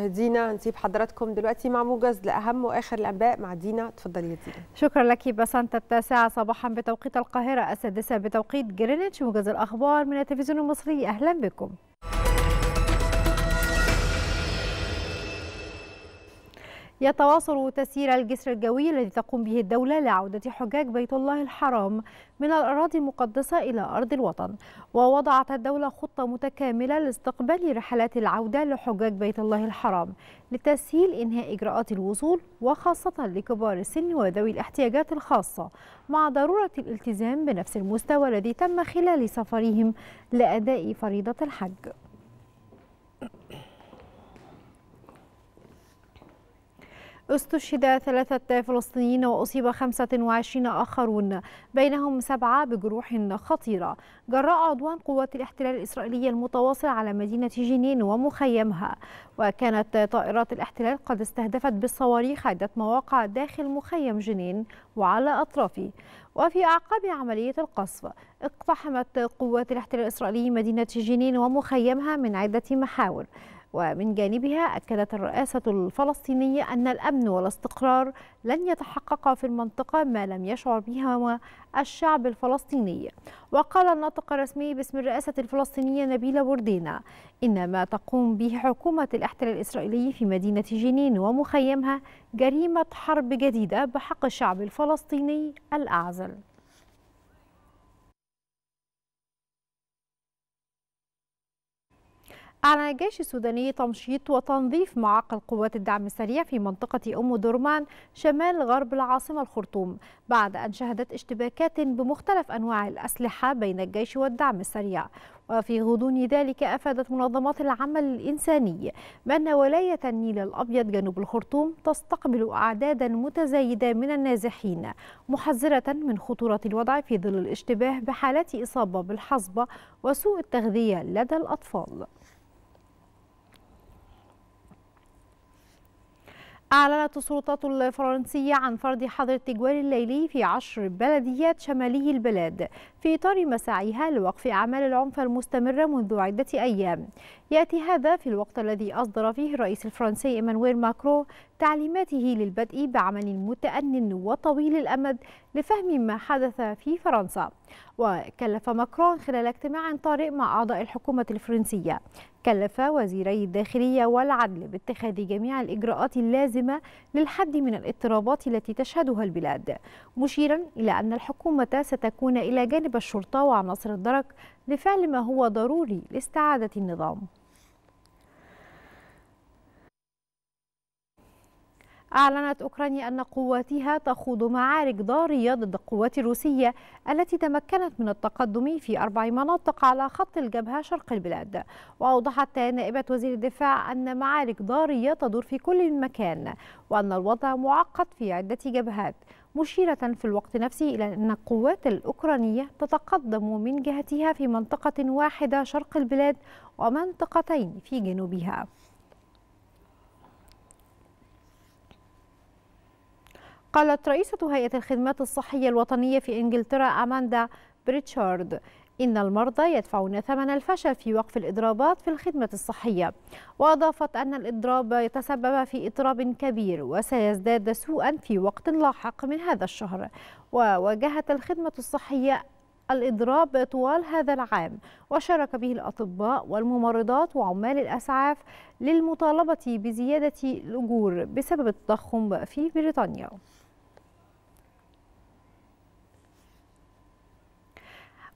دينا نسيب حضراتكم دلوقتي مع موجز لاهم واخر الانباء مع دينا تفضلي يا دينا شكرا لك بسنت التاسعه صباحا بتوقيت القاهره السادسه بتوقيت جرينتش موجز الاخبار من التلفزيون المصري اهلا بكم يتواصل تسيير الجسر الجوي الذي تقوم به الدولة لعودة حجاج بيت الله الحرام من الأراضي المقدسة إلى أرض الوطن ووضعت الدولة خطة متكاملة لاستقبال رحلات العودة لحجاج بيت الله الحرام لتسهيل إنهاء إجراءات الوصول وخاصة لكبار السن وذوي الاحتياجات الخاصة مع ضرورة الالتزام بنفس المستوى الذي تم خلال سفرهم لأداء فريضة الحج استشهد ثلاثة فلسطينيين وأصيب 25 آخرون بينهم سبعة بجروح خطيرة جراء عدوان قوات الاحتلال الإسرائيلي المتواصل على مدينة جنين ومخيمها وكانت طائرات الاحتلال قد استهدفت بالصواريخ عدة مواقع داخل مخيم جنين وعلى أطرافه وفي أعقاب عملية القصف اقتحمت قوات الاحتلال الإسرائيلي مدينة جنين ومخيمها من عدة محاور ومن جانبها أكدت الرئاسة الفلسطينية أن الأمن والاستقرار لن يتحقق في المنطقة ما لم يشعر بها الشعب الفلسطيني وقال الناطق الرسمي باسم الرئاسة الفلسطينية نبيلة بوردينا إن ما تقوم به حكومة الاحتلال الإسرائيلي في مدينة جنين ومخيمها جريمة حرب جديدة بحق الشعب الفلسطيني الأعزل أعلن الجيش السوداني تمشيط وتنظيف معقل قوات الدعم السريع في منطقة أم درمان شمال غرب العاصمة الخرطوم بعد أن شهدت اشتباكات بمختلف أنواع الأسلحة بين الجيش والدعم السريع وفي غضون ذلك أفادت منظمات العمل الإنساني بأن ولاية النيل الأبيض جنوب الخرطوم تستقبل أعدادا متزايدة من النازحين محذرة من خطورة الوضع في ظل الاشتباه بحالات إصابة بالحصبة وسوء التغذية لدى الأطفال أعلنت السلطات الفرنسية عن فرض حظر التجوال الليلي في عشر بلديات شمالي البلاد في إطار مساعيها لوقف أعمال العنف المستمرة منذ عدة أيام يأتي هذا في الوقت الذي أصدر فيه الرئيس الفرنسي إيمانويل ماكرو تعليماته للبدء بعمل متأن وطويل الأمد لفهم ما حدث في فرنسا وكلف ماكرون خلال اجتماع طارئ مع أعضاء الحكومة الفرنسية كلف وزيري الداخلية والعدل باتخاذ جميع الإجراءات اللازمة للحد من الاضطرابات التي تشهدها البلاد مشيرا إلى أن الحكومة ستكون إلى جانب واجب الشرطة وعناصر الدرك لفعل ما هو ضروري لاستعادة النظام أعلنت أوكرانيا أن قواتها تخوض معارك ضارية ضد القوات الروسية التي تمكنت من التقدم في أربع مناطق على خط الجبهة شرق البلاد وأوضحت نائبة وزير الدفاع أن معارك ضارية تدور في كل مكان وأن الوضع معقد في عدة جبهات مشيرة في الوقت نفسه إلى أن القوات الأوكرانية تتقدم من جهتها في منطقة واحدة شرق البلاد ومنطقتين في جنوبها قالت رئيسة هيئة الخدمات الصحية الوطنية في إنجلترا أماندا بريتشارد إن المرضى يدفعون ثمن الفشل في وقف الإضرابات في الخدمة الصحية وأضافت أن الإضراب يتسبب في إضراب كبير وسيزداد سوءا في وقت لاحق من هذا الشهر وواجهت الخدمة الصحية الإضراب طوال هذا العام وشارك به الأطباء والممرضات وعمال الأسعاف للمطالبة بزيادة الأجور بسبب التضخم في بريطانيا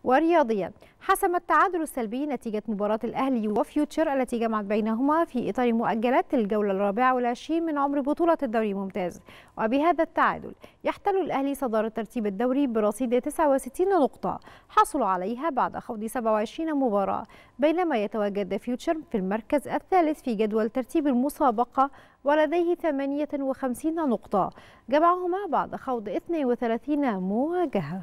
ورياضيا حسم التعادل السلبي نتيجة مباراة الأهلي وفيوتشر التي جمعت بينهما في إطار مؤجلات الجولة الرابعة والعشرين من عمر بطولة الدوري الممتاز وبهذا التعادل يحتل الأهلي صدارة ترتيب الدوري برصيد 69 نقطة حصل عليها بعد خوض 27 مباراة بينما يتواجد فيوتشر في المركز الثالث في جدول ترتيب المسابقة ولديه 58 نقطة جمعهما بعد خوض 32 مواجهة